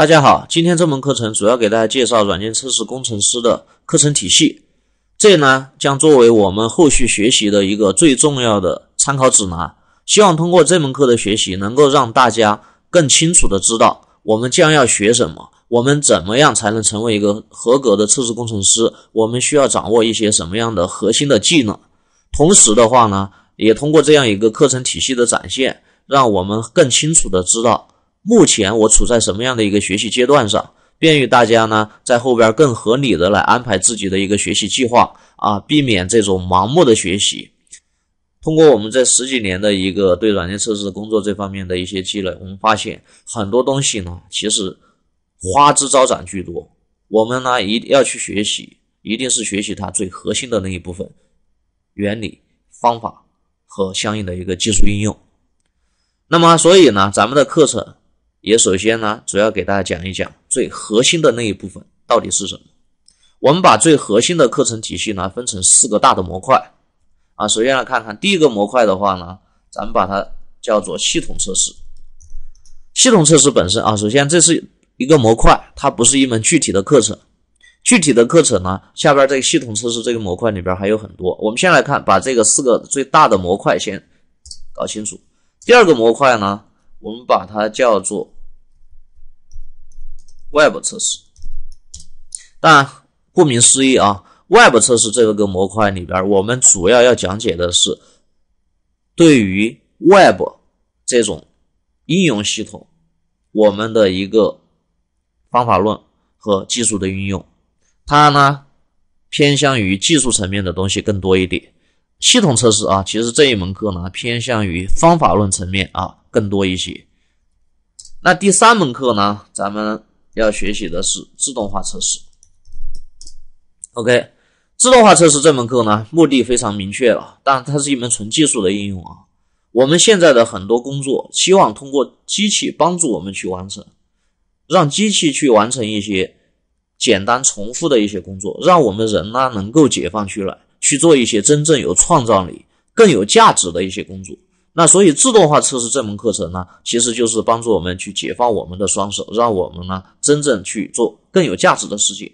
大家好，今天这门课程主要给大家介绍软件测试工程师的课程体系，这呢将作为我们后续学习的一个最重要的参考指南。希望通过这门课的学习，能够让大家更清楚的知道我们将要学什么，我们怎么样才能成为一个合格的测试工程师，我们需要掌握一些什么样的核心的技能。同时的话呢，也通过这样一个课程体系的展现，让我们更清楚的知道。目前我处在什么样的一个学习阶段上，便于大家呢在后边更合理的来安排自己的一个学习计划啊，避免这种盲目的学习。通过我们这十几年的一个对软件测试工作这方面的一些积累，我们发现很多东西呢其实花枝招展居多。我们呢一定要去学习，一定是学习它最核心的那一部分原理、方法和相应的一个技术应用。那么，所以呢咱们的课程。也首先呢，主要给大家讲一讲最核心的那一部分到底是什么。我们把最核心的课程体系呢分成四个大的模块，啊，首先来看看第一个模块的话呢，咱们把它叫做系统测试。系统测试本身啊，首先这是一个模块，它不是一门具体的课程。具体的课程呢，下边这个系统测试这个模块里边还有很多。我们先来看，把这个四个最大的模块先搞清楚。第二个模块呢？我们把它叫做 Web 测试。当然，顾名思义啊，Web 测试这个个模块里边，我们主要要讲解的是对于 Web 这种应用系统，我们的一个方法论和技术的运用。它呢偏向于技术层面的东西更多一点。系统测试啊，其实这一门课呢偏向于方法论层面啊。更多一些。那第三门课呢？咱们要学习的是自动化测试。OK，自动化测试这门课呢，目的非常明确了，但它是一门纯技术的应用啊。我们现在的很多工作，希望通过机器帮助我们去完成，让机器去完成一些简单重复的一些工作，让我们人呢能够解放出来，去做一些真正有创造力、更有价值的一些工作。那所以，自动化测试这门课程呢，其实就是帮助我们去解放我们的双手，让我们呢真正去做更有价值的事情。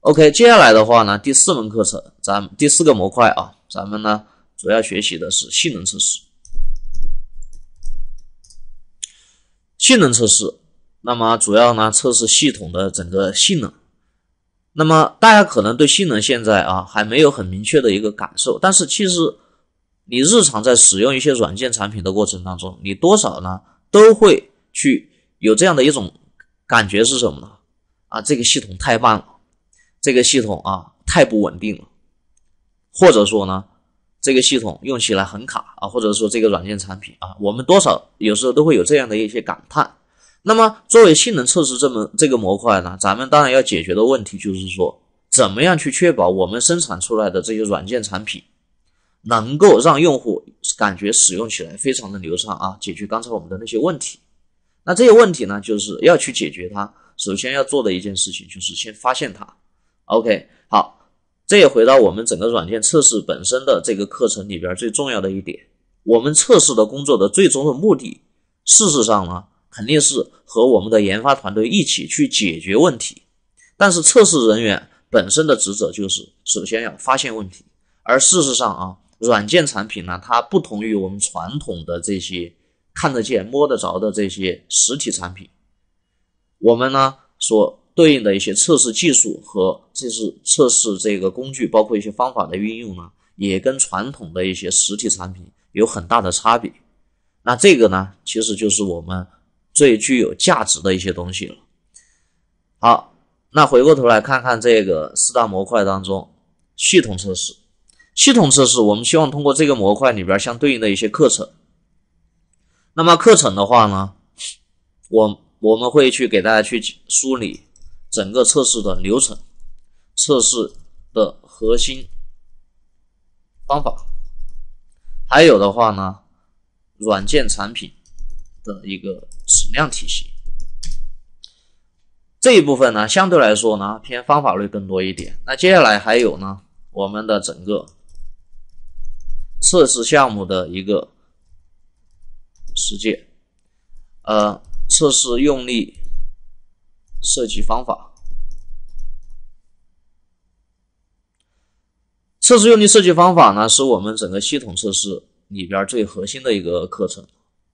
OK，接下来的话呢，第四门课程，咱第四个模块啊，咱们呢主要学习的是性能测试。性能测试，那么主要呢测试系统的整个性能。那么大家可能对性能现在啊还没有很明确的一个感受，但是其实。你日常在使用一些软件产品的过程当中，你多少呢都会去有这样的一种感觉是什么呢？啊，这个系统太慢了，这个系统啊太不稳定了，或者说呢，这个系统用起来很卡啊，或者说这个软件产品啊，我们多少有时候都会有这样的一些感叹。那么作为性能测试这么这个模块呢，咱们当然要解决的问题就是说，怎么样去确保我们生产出来的这些软件产品？能够让用户感觉使用起来非常的流畅啊，解决刚才我们的那些问题。那这些问题呢，就是要去解决它。首先要做的一件事情就是先发现它。OK，好，这也回到我们整个软件测试本身的这个课程里边最重要的一点。我们测试的工作的最终的目的，事实上呢，肯定是和我们的研发团队一起去解决问题。但是测试人员本身的职责就是首先要发现问题，而事实上啊。软件产品呢，它不同于我们传统的这些看得见摸得着的这些实体产品，我们呢所对应的一些测试技术和测试测试这个工具，包括一些方法的运用呢，也跟传统的一些实体产品有很大的差别。那这个呢，其实就是我们最具有价值的一些东西了。好，那回过头来看看这个四大模块当中，系统测试。系统测试，我们希望通过这个模块里边相对应的一些课程。那么课程的话呢，我我们会去给大家去梳理整个测试的流程、测试的核心方法，还有的话呢，软件产品的一个质量体系。这一部分呢，相对来说呢偏方法论更多一点。那接下来还有呢，我们的整个。测试项目的一个实践，呃，测试用力设计方法。测试用力设计方法呢，是我们整个系统测试里边最核心的一个课程，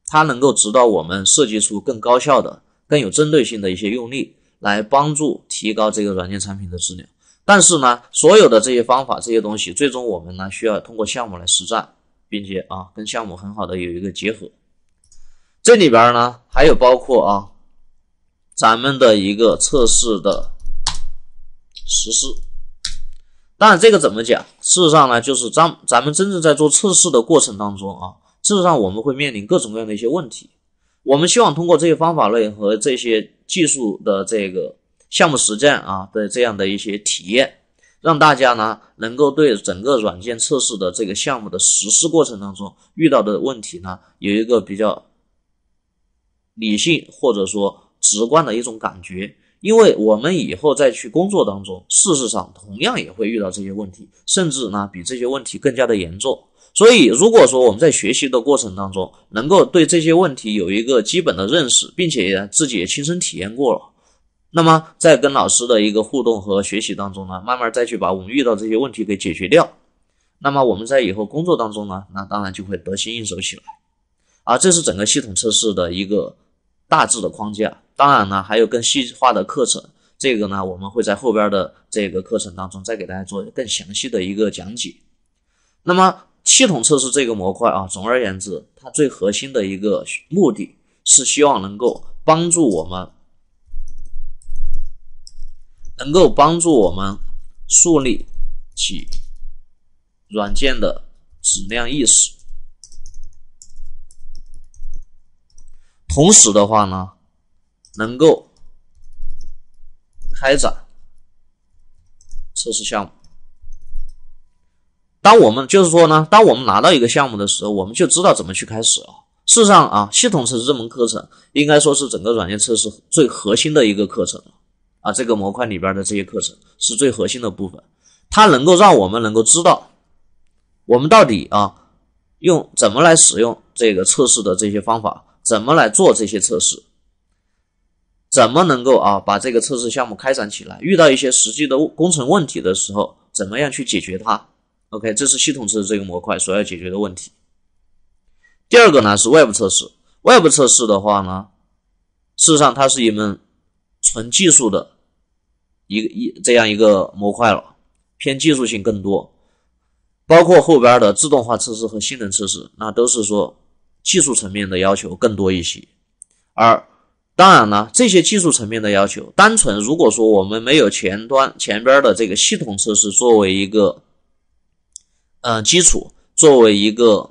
它能够指导我们设计出更高效的、更有针对性的一些用力，来帮助提高这个软件产品的质量。但是呢，所有的这些方法、这些东西，最终我们呢需要通过项目来实战，并且啊，跟项目很好的有一个结合。这里边呢还有包括啊，咱们的一个测试的实施。当然，这个怎么讲？事实上呢，就是咱咱们真正在做测试的过程当中啊，事实上我们会面临各种各样的一些问题。我们希望通过这些方法论和这些技术的这个。项目实战啊的这样的一些体验，让大家呢能够对整个软件测试的这个项目的实施过程当中遇到的问题呢有一个比较理性或者说直观的一种感觉，因为我们以后再去工作当中，事实上同样也会遇到这些问题，甚至呢比这些问题更加的严重。所以如果说我们在学习的过程当中能够对这些问题有一个基本的认识，并且自己也亲身体验过了。那么，在跟老师的一个互动和学习当中呢，慢慢再去把我们遇到这些问题给解决掉。那么我们在以后工作当中呢，那当然就会得心应手起来。啊，这是整个系统测试的一个大致的框架。当然呢，还有更细化的课程，这个呢，我们会在后边的这个课程当中再给大家做更详细的一个讲解。那么，系统测试这个模块啊，总而言之，它最核心的一个目的是希望能够帮助我们。能够帮助我们树立起软件的质量意识，同时的话呢，能够开展测试项目。当我们就是说呢，当我们拿到一个项目的时候，我们就知道怎么去开始啊。事实上啊，系统测试这门课程应该说是整个软件测试最核心的一个课程。啊，这个模块里边的这些课程是最核心的部分，它能够让我们能够知道，我们到底啊，用怎么来使用这个测试的这些方法，怎么来做这些测试，怎么能够啊把这个测试项目开展起来。遇到一些实际的工程问题的时候，怎么样去解决它？OK，这是系统测试这个模块所要解决的问题。第二个呢是外部测试，外部测试的话呢，事实上它是一门纯技术的。一个一这样一个模块了，偏技术性更多，包括后边的自动化测试和性能测试，那都是说技术层面的要求更多一些。而当然了，这些技术层面的要求，单纯如果说我们没有前端前边的这个系统测试作为一个，呃，基础，作为一个。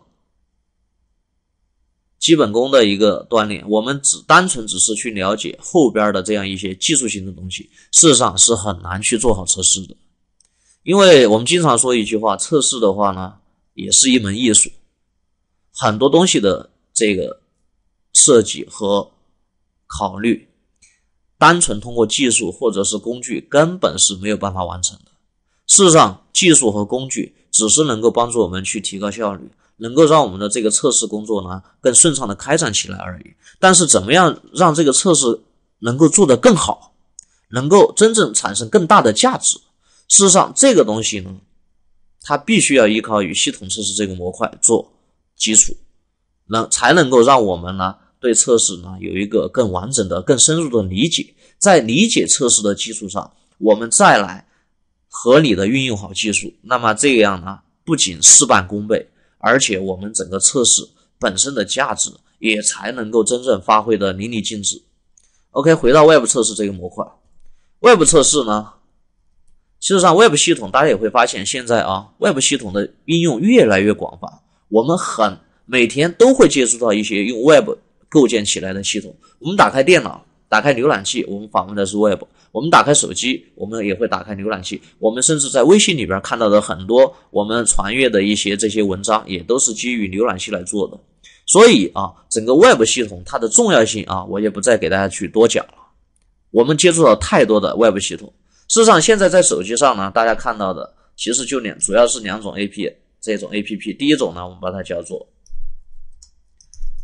基本功的一个锻炼，我们只单纯只是去了解后边的这样一些技术性的东西，事实上是很难去做好测试的。因为我们经常说一句话，测试的话呢，也是一门艺术。很多东西的这个设计和考虑，单纯通过技术或者是工具根本是没有办法完成的。事实上，技术和工具只是能够帮助我们去提高效率。能够让我们的这个测试工作呢更顺畅的开展起来而已。但是，怎么样让这个测试能够做得更好，能够真正产生更大的价值？事实上，这个东西呢，它必须要依靠与系统测试这个模块做基础，能才能够让我们呢对测试呢有一个更完整的、更深入的理解。在理解测试的基础上，我们再来合理的运用好技术。那么这样呢，不仅事半功倍。而且我们整个测试本身的价值也才能够真正发挥的淋漓尽致。OK，回到 Web 测试这个模块，w e b 测试呢，其实上 Web 系统大家也会发现，现在啊 w e b 系统的应用越来越广泛。我们很每天都会接触到一些用 Web 构建起来的系统。我们打开电脑，打开浏览器，我们访问的是 Web。我们打开手机，我们也会打开浏览器。我们甚至在微信里边看到的很多我们传阅的一些这些文章，也都是基于浏览器来做的。所以啊，整个 Web 系统它的重要性啊，我也不再给大家去多讲了。我们接触到太多的 Web 系统。事实上，现在在手机上呢，大家看到的其实就两，主要是两种 A P P，这种 A P P，第一种呢，我们把它叫做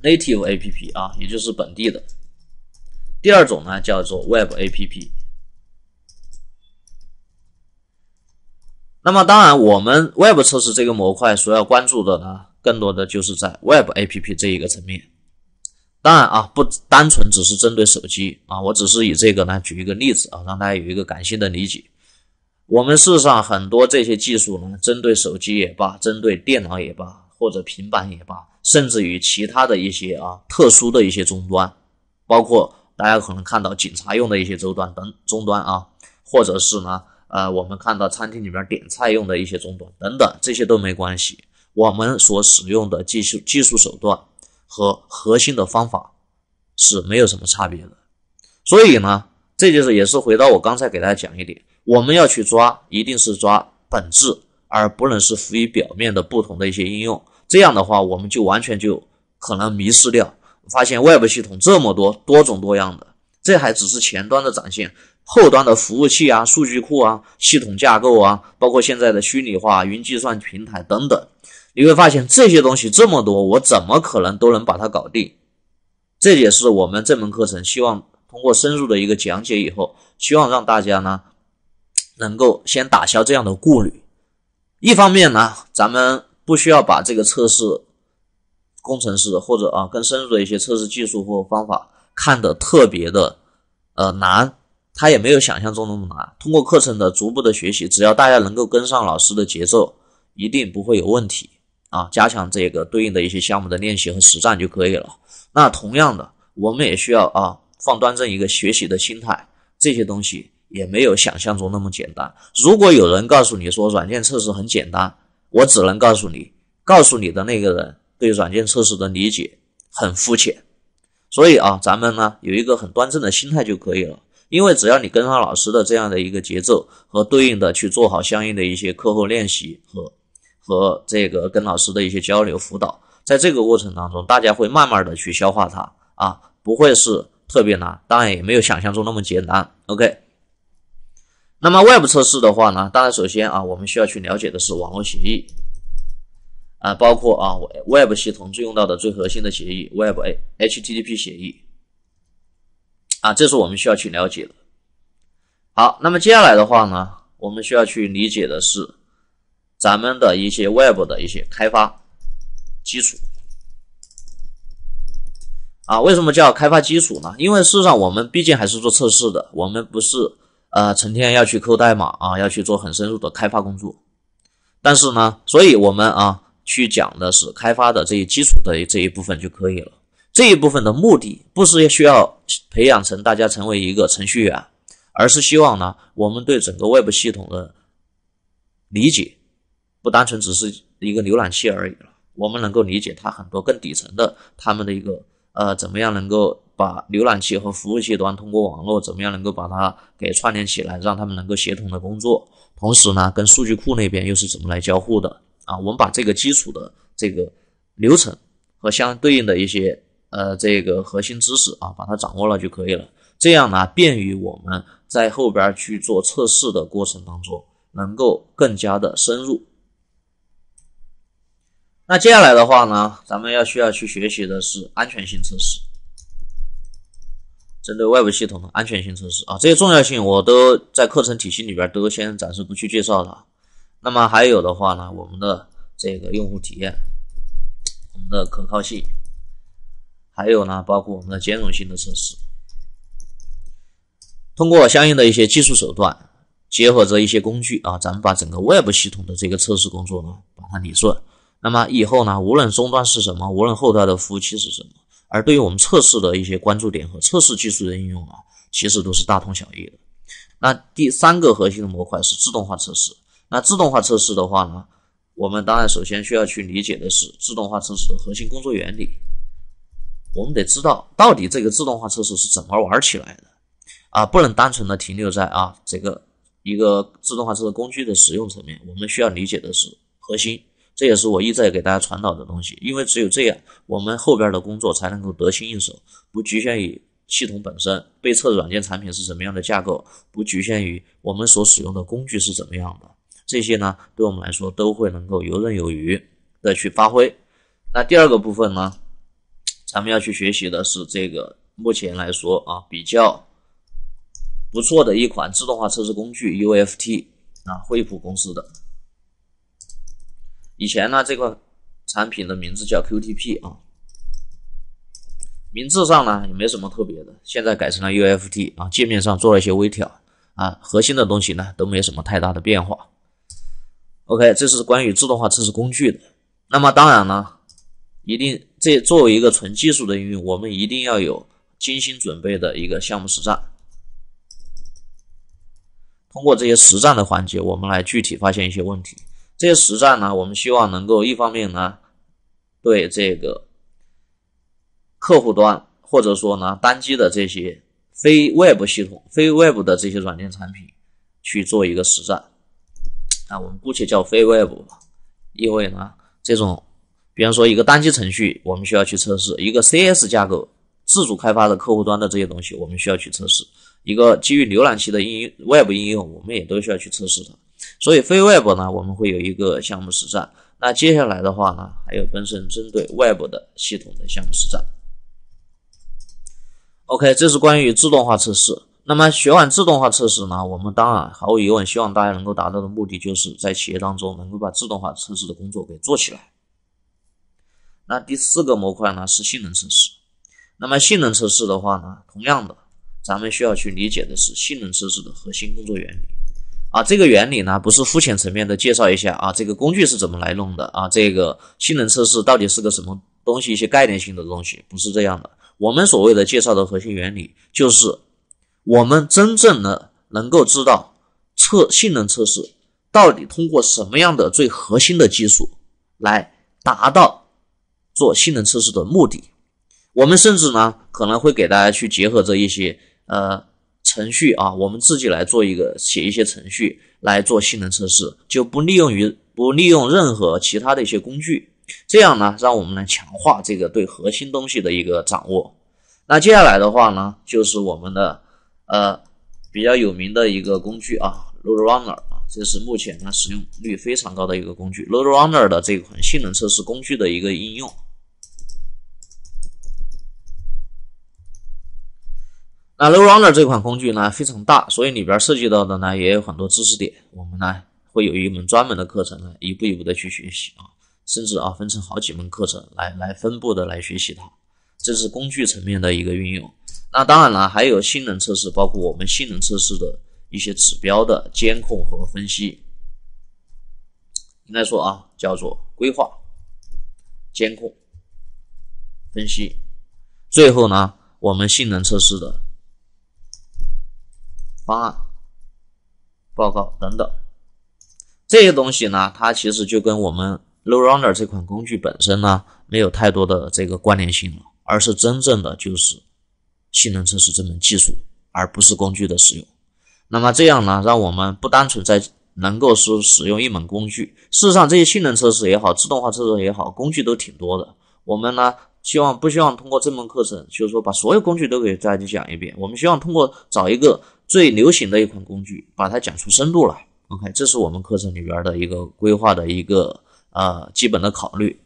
Native A P P 啊，也就是本地的。第二种呢，叫做 Web A P P。那么当然，我们 Web 测试这个模块所要关注的呢，更多的就是在 Web A P P 这一个层面。当然啊，不单纯只是针对手机啊，我只是以这个呢举一个例子啊，让大家有一个感性的理解。我们事实上很多这些技术呢，针对手机也罢，针对电脑也罢，或者平板也罢，甚至于其他的一些啊特殊的一些终端，包括大家可能看到警察用的一些终端等终端啊，或者是呢。呃，我们看到餐厅里面点菜用的一些终端等等，这些都没关系。我们所使用的技术、技术手段和核心的方法是没有什么差别的。所以呢，这就是也是回到我刚才给大家讲一点，我们要去抓，一定是抓本质，而不能是浮于表面的不同的一些应用。这样的话，我们就完全就可能迷失掉，发现外部系统这么多、多种多样的，这还只是前端的展现。后端的服务器啊、数据库啊、系统架构啊，包括现在的虚拟化、云计算平台等等，你会发现这些东西这么多，我怎么可能都能把它搞定？这也是我们这门课程希望通过深入的一个讲解以后，希望让大家呢能够先打消这样的顾虑。一方面呢，咱们不需要把这个测试工程师或者啊更深入的一些测试技术或方法看得特别的呃难。它也没有想象中那么难。通过课程的逐步的学习，只要大家能够跟上老师的节奏，一定不会有问题啊！加强这个对应的一些项目的练习和实战就可以了。那同样的，我们也需要啊放端正一个学习的心态。这些东西也没有想象中那么简单。如果有人告诉你说软件测试很简单，我只能告诉你，告诉你的那个人对软件测试的理解很肤浅。所以啊，咱们呢有一个很端正的心态就可以了。因为只要你跟上老师的这样的一个节奏和对应的去做好相应的一些课后练习和和这个跟老师的一些交流辅导，在这个过程当中，大家会慢慢的去消化它啊，不会是特别难，当然也没有想象中那么简单。OK，那么 Web 测试的话呢，当然首先啊，我们需要去了解的是网络协议啊，包括啊 Web 系统最用到的最核心的协议 Web A HTTP 协议。啊，这是我们需要去了解的。好，那么接下来的话呢，我们需要去理解的是咱们的一些 Web 的一些开发基础。啊，为什么叫开发基础呢？因为事实上我们毕竟还是做测试的，我们不是呃成天要去扣代码啊，要去做很深入的开发工作。但是呢，所以我们啊去讲的是开发的这一基础的这一部分就可以了。这一部分的目的不是需要培养成大家成为一个程序员，而是希望呢，我们对整个外部系统的理解，不单纯只是一个浏览器而已我们能够理解它很多更底层的，他们的一个呃，怎么样能够把浏览器和服务器端通过网络怎么样能够把它给串联起来，让他们能够协同的工作，同时呢，跟数据库那边又是怎么来交互的啊？我们把这个基础的这个流程和相对应的一些。呃，这个核心知识啊，把它掌握了就可以了。这样呢，便于我们在后边去做测试的过程当中，能够更加的深入。那接下来的话呢，咱们要需要去学习的是安全性测试，针对外部系统的安全性测试啊，这些重要性我都在课程体系里边都先暂时不去介绍了。那么还有的话呢，我们的这个用户体验，我们的可靠性。还有呢，包括我们的兼容性的测试，通过相应的一些技术手段，结合着一些工具啊，咱们把整个外部系统的这个测试工作呢，把它理顺。那么以后呢，无论终端是什么，无论后端的服务器是什么，而对于我们测试的一些关注点和测试技术的应用啊，其实都是大同小异的。那第三个核心的模块是自动化测试。那自动化测试的话呢，我们当然首先需要去理解的是自动化测试的核心工作原理。我们得知道到底这个自动化测试是怎么玩起来的啊，不能单纯的停留在啊这个一个自动化测试工具的使用层面。我们需要理解的是核心，这也是我一再给大家传导的东西。因为只有这样，我们后边的工作才能够得心应手，不局限于系统本身被测软件产品是什么样的架构，不局限于我们所使用的工具是怎么样的，这些呢对我们来说都会能够游刃有余的去发挥。那第二个部分呢？咱们要去学习的是这个目前来说啊比较不错的一款自动化测试工具 UFT 啊，惠普公司的。以前呢，这个产品的名字叫 QTP 啊，名字上呢也没什么特别的，现在改成了 UFT 啊，界面上做了一些微调啊，核心的东西呢都没什么太大的变化。OK，这是关于自动化测试工具的。那么当然呢，一定。这作为一个纯技术的应用，我们一定要有精心准备的一个项目实战。通过这些实战的环节，我们来具体发现一些问题。这些实战呢，我们希望能够一方面呢，对这个客户端或者说呢单机的这些非 Web 系统、非 Web 的这些软件产品去做一个实战。啊，我们姑且叫非 Web 吧，因为呢这种。比方说，一个单机程序，我们需要去测试；一个 C/S 架构自主开发的客户端的这些东西，我们需要去测试；一个基于浏览器的应用 Web 应用，我们也都需要去测试它。所以，非 Web 呢，我们会有一个项目实战。那接下来的话呢，还有本身针对 Web 的系统的项目实战。OK，这是关于自动化测试。那么，学完自动化测试呢，我们当然毫无疑问，希望大家能够达到的目的，就是在企业当中能够把自动化测试的工作给做起来。那第四个模块呢是性能测试。那么性能测试的话呢，同样的，咱们需要去理解的是性能测试的核心工作原理啊。这个原理呢，不是肤浅层面的介绍一下啊，这个工具是怎么来弄的啊，这个性能测试到底是个什么东西，一些概念性的东西不是这样的。我们所谓的介绍的核心原理，就是我们真正的能够知道测性能测试到底通过什么样的最核心的技术来达到。做性能测试的目的，我们甚至呢可能会给大家去结合着一些呃程序啊，我们自己来做一个写一些程序来做性能测试，就不利用于不利用任何其他的一些工具，这样呢让我们来强化这个对核心东西的一个掌握。那接下来的话呢，就是我们的呃比较有名的一个工具啊，LoadRunner 啊，这是目前呢使用率非常高的一个工具，LoadRunner 的这款性能测试工具的一个应用。那 l o w r u n n e r 这款工具呢非常大，所以里边涉及到的呢也有很多知识点。我们呢会有一门专门的课程呢，一步一步的去学习啊，甚至啊分成好几门课程来来分步的来学习它。这是工具层面的一个运用。那当然了，还有性能测试，包括我们性能测试的一些指标的监控和分析，应该说啊叫做规划、监控、分析。最后呢，我们性能测试的。方案、报告等等这些东西呢，它其实就跟我们 LoRunner 这款工具本身呢没有太多的这个关联性了，而是真正的就是性能测试这门技术，而不是工具的使用。那么这样呢，让我们不单纯在能够是使用一门工具。事实上，这些性能测试也好，自动化测试也好，工具都挺多的。我们呢，希望不希望通过这门课程，就是说把所有工具都给大家讲一遍。我们希望通过找一个。最流行的一款工具，把它讲出深度来。OK，这是我们课程里边的一个规划的一个呃基本的考虑。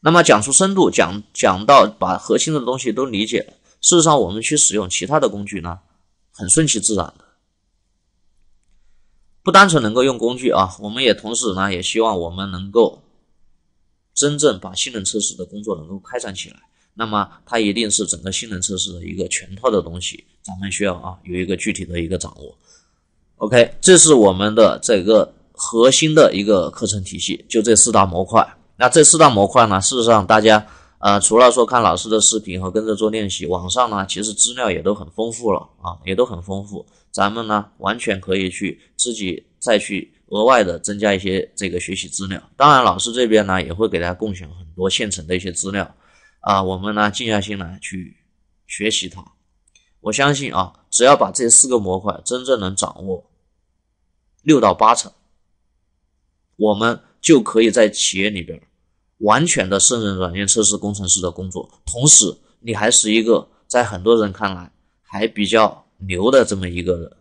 那么讲出深度，讲讲到把核心的东西都理解了。事实上，我们去使用其他的工具呢，很顺其自然的，不单纯能够用工具啊。我们也同时呢，也希望我们能够真正把性能测试的工作能够开展起来。那么它一定是整个性能测试的一个全套的东西，咱们需要啊有一个具体的一个掌握。OK，这是我们的这个核心的一个课程体系，就这四大模块。那这四大模块呢，事实上大家呃除了说看老师的视频和跟着做练习，网上呢其实资料也都很丰富了啊，也都很丰富。咱们呢完全可以去自己再去额外的增加一些这个学习资料。当然，老师这边呢也会给大家共享很多现成的一些资料。啊，我们呢静下心来去学习它。我相信啊，只要把这四个模块真正能掌握六到八成，我们就可以在企业里边完全的胜任软件测试工程师的工作。同时，你还是一个在很多人看来还比较牛的这么一个人。